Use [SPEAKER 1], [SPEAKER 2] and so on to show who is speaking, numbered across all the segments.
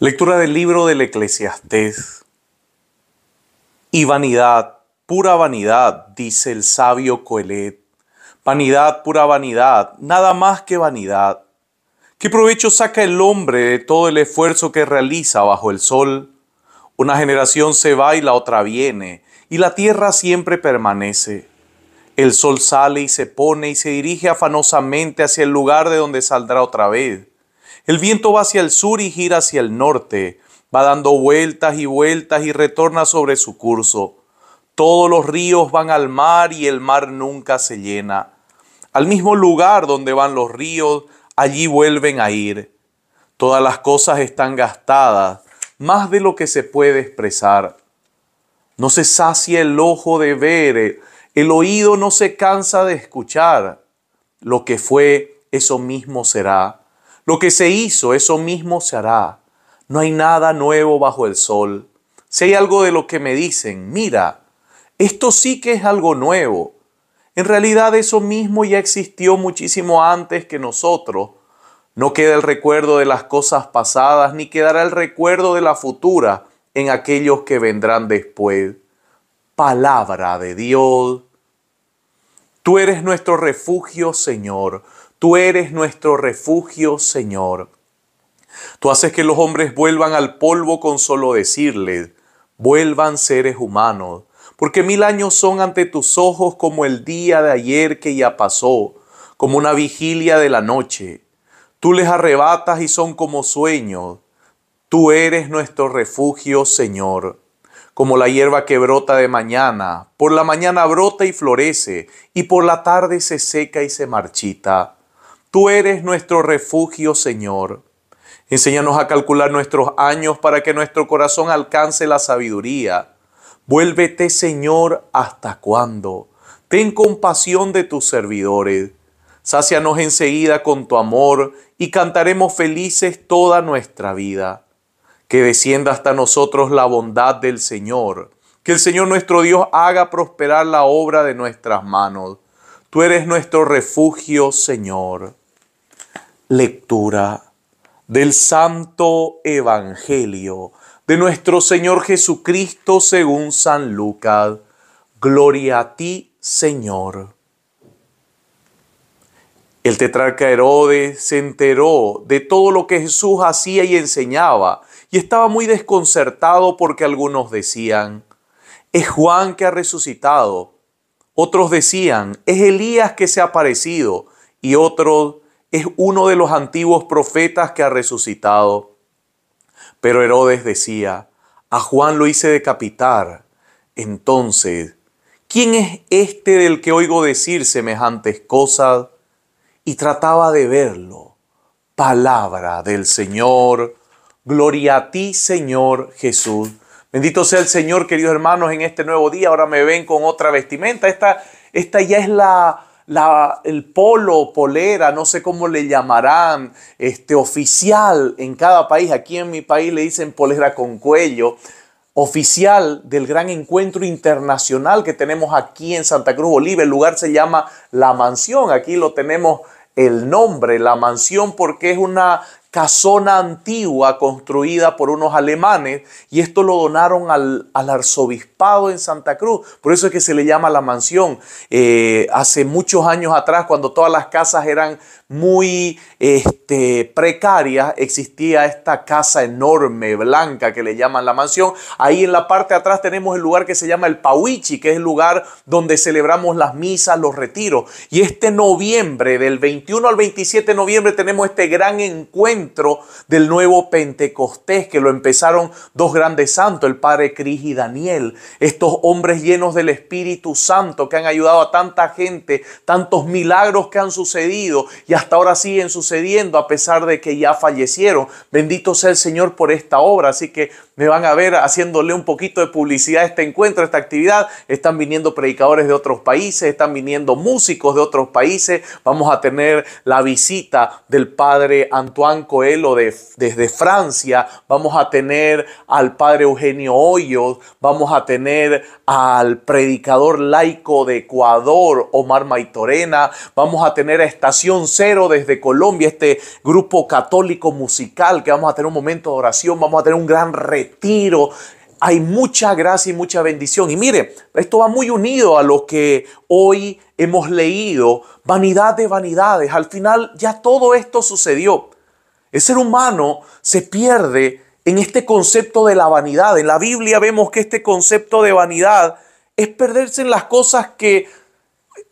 [SPEAKER 1] Lectura del libro del eclesiastés. Y vanidad, pura vanidad, dice el sabio Coelet. Vanidad, pura vanidad, nada más que vanidad. ¿Qué provecho saca el hombre de todo el esfuerzo que realiza bajo el sol? Una generación se va y la otra viene, y la tierra siempre permanece. El sol sale y se pone y se dirige afanosamente hacia el lugar de donde saldrá otra vez el viento va hacia el sur y gira hacia el norte, va dando vueltas y vueltas y retorna sobre su curso. Todos los ríos van al mar y el mar nunca se llena. Al mismo lugar donde van los ríos, allí vuelven a ir. Todas las cosas están gastadas, más de lo que se puede expresar. No se sacia el ojo de ver, el oído no se cansa de escuchar. Lo que fue, eso mismo será. Lo que se hizo, eso mismo se hará. No hay nada nuevo bajo el sol. Si hay algo de lo que me dicen, mira, esto sí que es algo nuevo. En realidad eso mismo ya existió muchísimo antes que nosotros. No queda el recuerdo de las cosas pasadas, ni quedará el recuerdo de la futura en aquellos que vendrán después. Palabra de Dios. Tú eres nuestro refugio, Señor. Tú eres nuestro refugio, Señor. Tú haces que los hombres vuelvan al polvo con solo decirles, vuelvan seres humanos, porque mil años son ante tus ojos como el día de ayer que ya pasó, como una vigilia de la noche. Tú les arrebatas y son como sueños. Tú eres nuestro refugio, Señor. Como la hierba que brota de mañana, por la mañana brota y florece, y por la tarde se seca y se marchita. Tú eres nuestro refugio, Señor. Enséñanos a calcular nuestros años para que nuestro corazón alcance la sabiduría. Vuélvete, Señor, hasta cuándo. Ten compasión de tus servidores. Sácianos enseguida con tu amor y cantaremos felices toda nuestra vida. Que descienda hasta nosotros la bondad del Señor. Que el Señor nuestro Dios haga prosperar la obra de nuestras manos. Tú eres nuestro refugio, Señor. Lectura del Santo Evangelio de nuestro Señor Jesucristo según San Lucas. Gloria a ti, Señor. El tetrarca Herodes se enteró de todo lo que Jesús hacía y enseñaba y estaba muy desconcertado porque algunos decían, es Juan que ha resucitado. Otros decían, es Elías que se ha aparecido. Y otros, es uno de los antiguos profetas que ha resucitado. Pero Herodes decía, a Juan lo hice decapitar. Entonces, ¿quién es este del que oigo decir semejantes cosas? Y trataba de verlo. Palabra del Señor. Gloria a ti, Señor Jesús. Bendito sea el Señor, queridos hermanos, en este nuevo día. Ahora me ven con otra vestimenta. Esta, esta ya es la el polo, polera, no sé cómo le llamarán, este, oficial en cada país. Aquí en mi país le dicen polera con cuello oficial del gran encuentro internacional que tenemos aquí en Santa Cruz, Bolivia. El lugar se llama La Mansión. Aquí lo tenemos el nombre, La Mansión, porque es una casona antigua construida por unos alemanes y esto lo donaron al, arzobispado en Santa Cruz. Por eso es que se le llama la mansión. Eh, hace muchos años atrás, cuando todas las casas eran muy este, precarias, existía esta casa enorme, blanca, que le llaman la mansión. Ahí en la parte de atrás tenemos el lugar que se llama el Pauichi, que es el lugar donde celebramos las misas, los retiros. Y este noviembre, del 21 al 27 de noviembre, tenemos este gran encuentro del nuevo Pentecostés, que lo empezaron dos grandes santos, el Padre Cris y Daniel, estos hombres llenos del Espíritu Santo que han ayudado a tanta gente, tantos milagros que han sucedido y hasta ahora siguen sucediendo a pesar de que ya fallecieron. Bendito sea el Señor por esta obra, así que me van a ver haciéndole un poquito de publicidad este encuentro, esta actividad. Están viniendo predicadores de otros países, están viniendo músicos de otros países. Vamos a tener la visita del padre Antoine Coelho desde Francia, vamos a tener al padre Eugenio Hoyos, vamos a tener al predicador laico de Ecuador, Omar Maitorena, vamos a tener a Estación Cero desde Colombia, este grupo católico musical que vamos a tener un momento de oración, vamos a tener un gran retiro hay mucha gracia y mucha bendición. Y mire, esto va muy unido a lo que hoy hemos leído, vanidad de vanidades. Al final ya todo esto sucedió. El ser humano se pierde en este concepto de la vanidad. En la Biblia vemos que este concepto de vanidad es perderse en las cosas que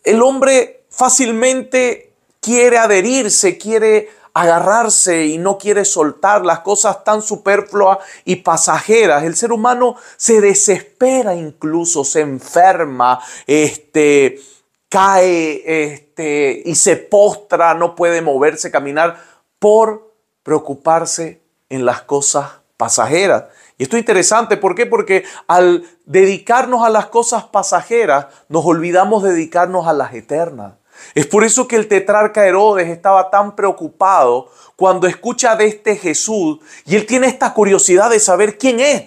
[SPEAKER 1] el hombre fácilmente quiere adherirse, quiere agarrarse y no quiere soltar las cosas tan superfluas y pasajeras. El ser humano se desespera incluso, se enferma, este, cae este, y se postra, no puede moverse, caminar por preocuparse en las cosas pasajeras. Y esto es interesante, ¿por qué? Porque al dedicarnos a las cosas pasajeras, nos olvidamos dedicarnos a las eternas. Es por eso que el tetrarca Herodes estaba tan preocupado cuando escucha de este Jesús y él tiene esta curiosidad de saber quién es,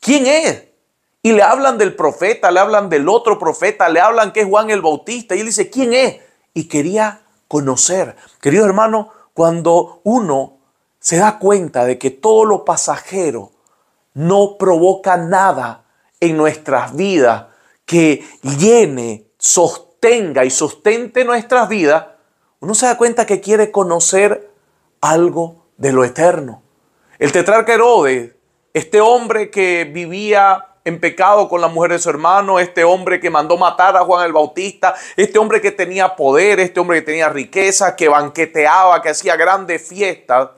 [SPEAKER 1] quién es. Y le hablan del profeta, le hablan del otro profeta, le hablan que es Juan el Bautista y él dice, ¿quién es? Y quería conocer. Querido hermano, cuando uno se da cuenta de que todo lo pasajero no provoca nada en nuestras vidas que llene, sostenga y sustente nuestras vidas, uno se da cuenta que quiere conocer algo de lo eterno. El tetrarca Herodes, este hombre que vivía en pecado con la mujer de su hermano, este hombre que mandó matar a Juan el Bautista, este hombre que tenía poder, este hombre que tenía riqueza, que banqueteaba, que hacía grandes fiestas,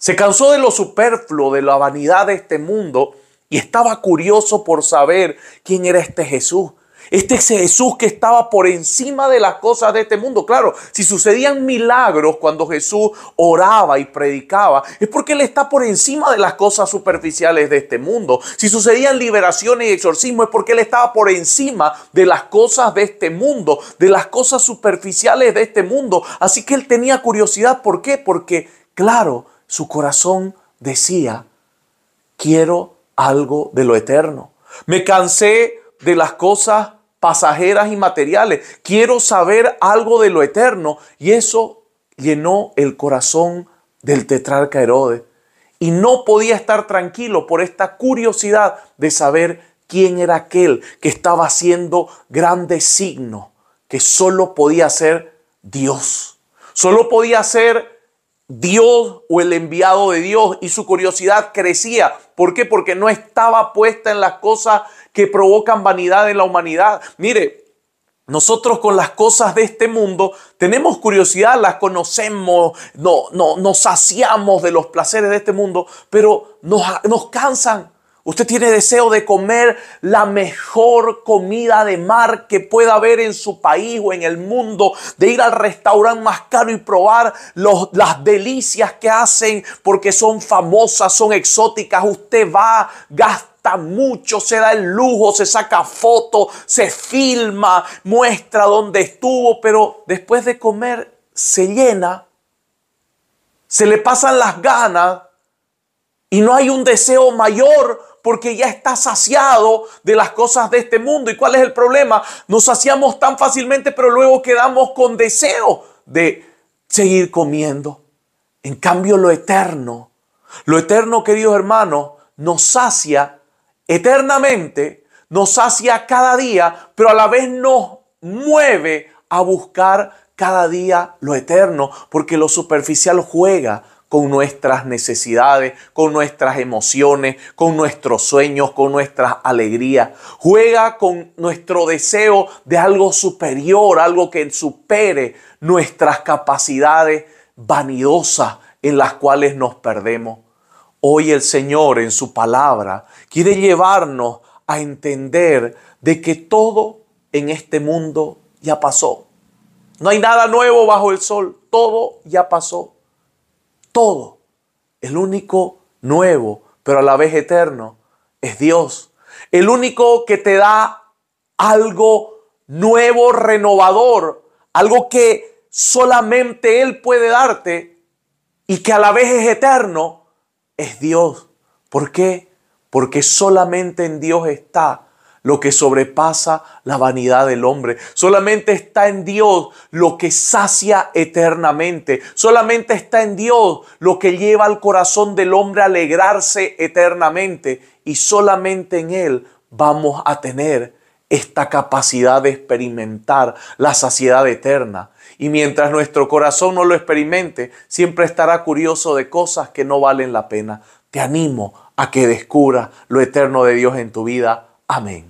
[SPEAKER 1] se cansó de lo superfluo, de la vanidad de este mundo y estaba curioso por saber quién era este Jesús. Este es Jesús que estaba por encima de las cosas de este mundo. Claro, si sucedían milagros cuando Jesús oraba y predicaba, es porque Él está por encima de las cosas superficiales de este mundo. Si sucedían liberaciones y exorcismos, es porque Él estaba por encima de las cosas de este mundo, de las cosas superficiales de este mundo. Así que Él tenía curiosidad. ¿Por qué? Porque, claro, su corazón decía, quiero algo de lo eterno. Me cansé de las cosas pasajeras y materiales. Quiero saber algo de lo eterno. Y eso llenó el corazón del tetrarca Herodes. Y no podía estar tranquilo por esta curiosidad de saber quién era aquel que estaba haciendo grandes signos que solo podía ser Dios. Solo podía ser Dios o el enviado de Dios y su curiosidad crecía. ¿Por qué? Porque no estaba puesta en las cosas que provocan vanidad en la humanidad. Mire, nosotros con las cosas de este mundo tenemos curiosidad, las conocemos, no, no, nos saciamos de los placeres de este mundo, pero nos cansan Usted tiene deseo de comer la mejor comida de mar que pueda haber en su país o en el mundo, de ir al restaurante más caro y probar las delicias que hacen porque son famosas, son exóticas. Usted va, gasta mucho, se da el lujo, se saca fotos, se filma, muestra dónde estuvo, pero después de comer se llena, se le pasan las ganas y no hay un deseo mayor porque ya está saciado de las cosas de este mundo. ¿Y cuál es el problema? Nos saciamos tan fácilmente, pero luego quedamos con deseo de seguir comiendo. En cambio, lo eterno, lo eterno, queridos hermanos, nos sacia eternamente, nos sacia cada día, pero a la vez nos mueve a buscar cada día lo eterno, porque lo superficial juega con nuestras necesidades, con nuestras emociones, con nuestros sueños, con nuestras alegrías. Juega con nuestro deseo de algo superior, algo que supere nuestras capacidades vanidosas en las cuales nos perdemos. Hoy el Señor en su palabra quiere llevarnos a entender de que todo en este mundo ya pasó. No hay nada nuevo bajo el sol, todo ya pasó todo. El único nuevo, pero a la vez eterno, es Dios. El único que te da algo nuevo, renovador, algo que solamente Él puede darte y que a la vez es eterno, es Dios. ¿Por qué? Porque solamente en Dios está lo que sobrepasa la vanidad del hombre. Solamente está en Dios lo que sacia eternamente. Solamente está en Dios lo que lleva al corazón del hombre a alegrarse eternamente. Y solamente en Él vamos a tener esta capacidad de experimentar la saciedad eterna. Y mientras nuestro corazón no lo experimente, siempre estará curioso de cosas que no valen la pena. Te animo a que descubras lo eterno de Dios en tu vida. Amén.